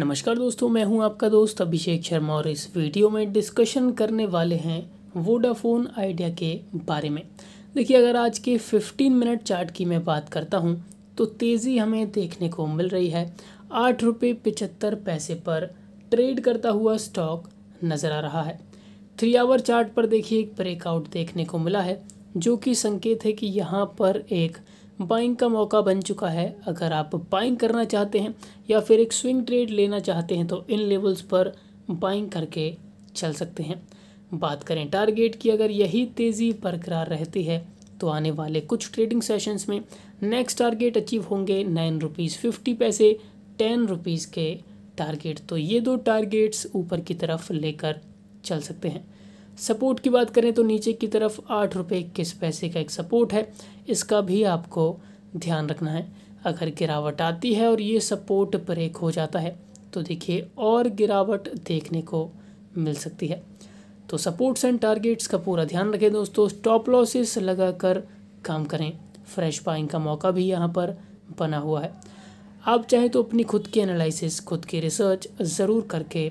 नमस्कार दोस्तों मैं हूं आपका दोस्त अभिषेक शर्मा और इस वीडियो में डिस्कशन करने वाले हैं वोडाफोन आइडिया के बारे में देखिए अगर आज के 15 मिनट चार्ट की मैं बात करता हूं तो तेज़ी हमें देखने को मिल रही है आठ रुपये पिचहत्तर पैसे पर ट्रेड करता हुआ स्टॉक नज़र आ रहा है थ्री आवर चार्ट पर देखिए एक ब्रेकआउट देखने को मिला है जो कि संकेत है कि यहाँ पर एक बाइंग का मौका बन चुका है अगर आप बाइंग करना चाहते हैं या फिर एक स्विंग ट्रेड लेना चाहते हैं तो इन लेवल्स पर बाइंग करके चल सकते हैं बात करें टारगेट की अगर यही तेज़ी बरकरार रहती है तो आने वाले कुछ ट्रेडिंग सेशंस में नेक्स्ट टारगेट अचीव होंगे नाइन रुपीज़ फिफ्टी पैसे टेन रुपीज़ के टारगेट तो ये दो टारगेट्स ऊपर की तरफ लेकर चल सकते हैं सपोर्ट की बात करें तो नीचे की तरफ आठ रुपये इक्कीस पैसे का एक सपोर्ट है इसका भी आपको ध्यान रखना है अगर गिरावट आती है और ये सपोर्ट ब्रेक हो जाता है तो देखिए और गिरावट देखने को मिल सकती है तो सपोर्ट्स एंड टारगेट्स का पूरा ध्यान रखें दोस्तों स्टॉप लॉसेस लगाकर काम करें फ्रेश बाइंग का मौका भी यहाँ पर बना हुआ है आप चाहें तो अपनी खुद की एनालिसिस खुद की रिसर्च ज़रूर करके